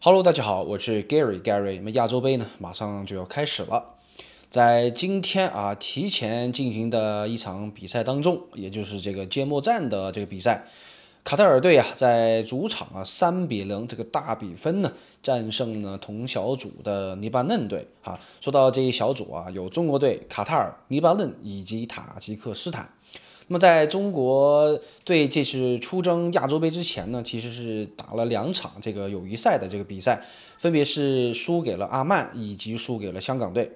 Hello，大家好，我是 Gary。Gary，那亚洲杯呢，马上就要开始了。在今天啊，提前进行的一场比赛当中，也就是这个揭幕战的这个比赛。卡塔尔队啊，在主场啊三比零这个大比分呢，战胜了同小组的黎巴嫩队啊。说到这一小组啊，有中国队、卡塔尔、黎巴嫩以及塔吉克斯坦。那么，在中国队这次出征亚洲杯之前呢，其实是打了两场这个友谊赛的这个比赛，分别是输给了阿曼以及输给了香港队。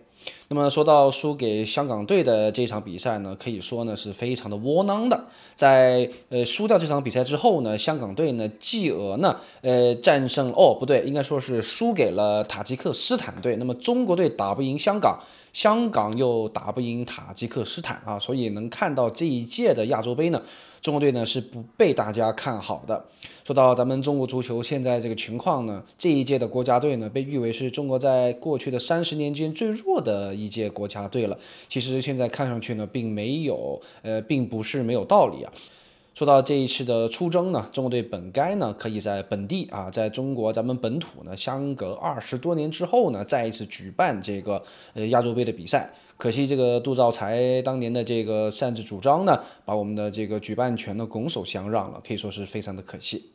那么说到输给香港队的这场比赛呢，可以说呢是非常的窝囊的。在呃输掉这场比赛之后呢，香港队呢继俄呢呃战胜哦不对，应该说是输给了塔吉克斯坦队。那么中国队打不赢香港，香港又打不赢塔吉克斯坦啊，所以能看到这一届的亚洲杯呢，中国队呢是不被大家看好的。说到咱们中国足球现在这个情况呢，这一届的国家队呢，被誉为是中国在过去的三十年间最弱的。的一届国家队了，其实现在看上去呢，并没有，呃，并不是没有道理啊。说到这一次的出征呢，中国队本该呢可以在本地啊，在中国咱们本土呢，相隔二十多年之后呢，再一次举办这个呃亚洲杯的比赛，可惜这个杜兆才当年的这个擅自主张呢，把我们的这个举办权呢拱手相让了，可以说是非常的可惜。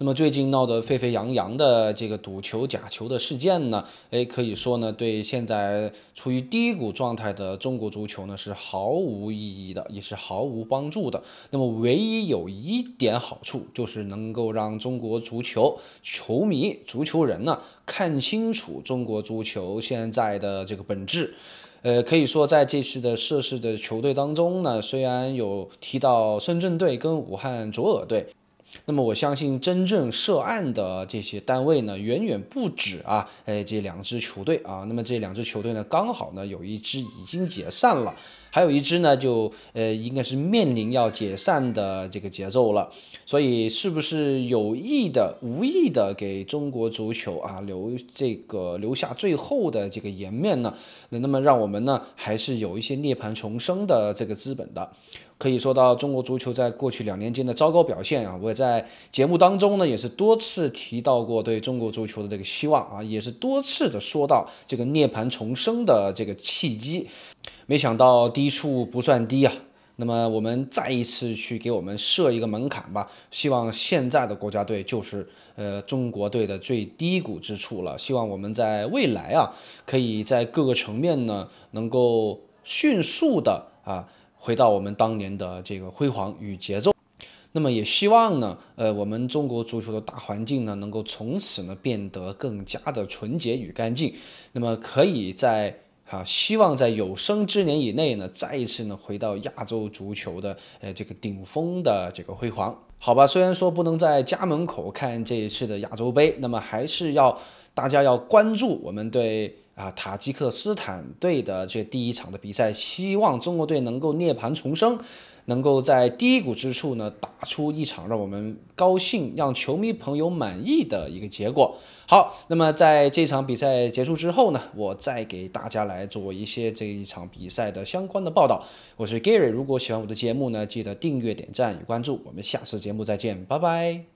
那么最近闹得沸沸扬扬的这个赌球假球的事件呢，哎，可以说呢，对现在处于低谷状态的中国足球呢是毫无意义的，也是毫无帮助的。那么唯一有一点好处，就是能够让中国足球球迷、足球人呢看清楚中国足球现在的这个本质。呃，可以说在这次的涉事的球队当中呢，虽然有提到深圳队跟武汉卓尔队。那么我相信，真正涉案的这些单位呢，远远不止啊，哎这两支球队啊。那么这两支球队呢，刚好呢有一支已经解散了，还有一支呢就呃应该是面临要解散的这个节奏了。所以是不是有意的、无意的给中国足球啊留这个留下最后的这个颜面呢？那那么让我们呢还是有一些涅槃重生的这个资本的。可以说到中国足球在过去两年间的糟糕表现啊，我也在节目当中呢，也是多次提到过对中国足球的这个希望啊，也是多次的说到这个涅槃重生的这个契机。没想到低处不算低啊，那么我们再一次去给我们设一个门槛吧。希望现在的国家队就是呃中国队的最低谷之处了。希望我们在未来啊，可以在各个层面呢，能够迅速的啊。回到我们当年的这个辉煌与节奏，那么也希望呢，呃，我们中国足球的大环境呢，能够从此呢变得更加的纯洁与干净，那么可以在啊，希望在有生之年以内呢，再一次呢回到亚洲足球的呃这个顶峰的这个辉煌，好吧？虽然说不能在家门口看这一次的亚洲杯，那么还是要大家要关注我们对。啊，塔吉克斯坦队的这第一场的比赛，希望中国队能够涅槃重生，能够在低谷之处呢打出一场让我们高兴、让球迷朋友满意的一个结果。好，那么在这场比赛结束之后呢，我再给大家来做一些这一场比赛的相关的报道。我是 Gary，如果喜欢我的节目呢，记得订阅、点赞与关注。我们下次节目再见，拜拜。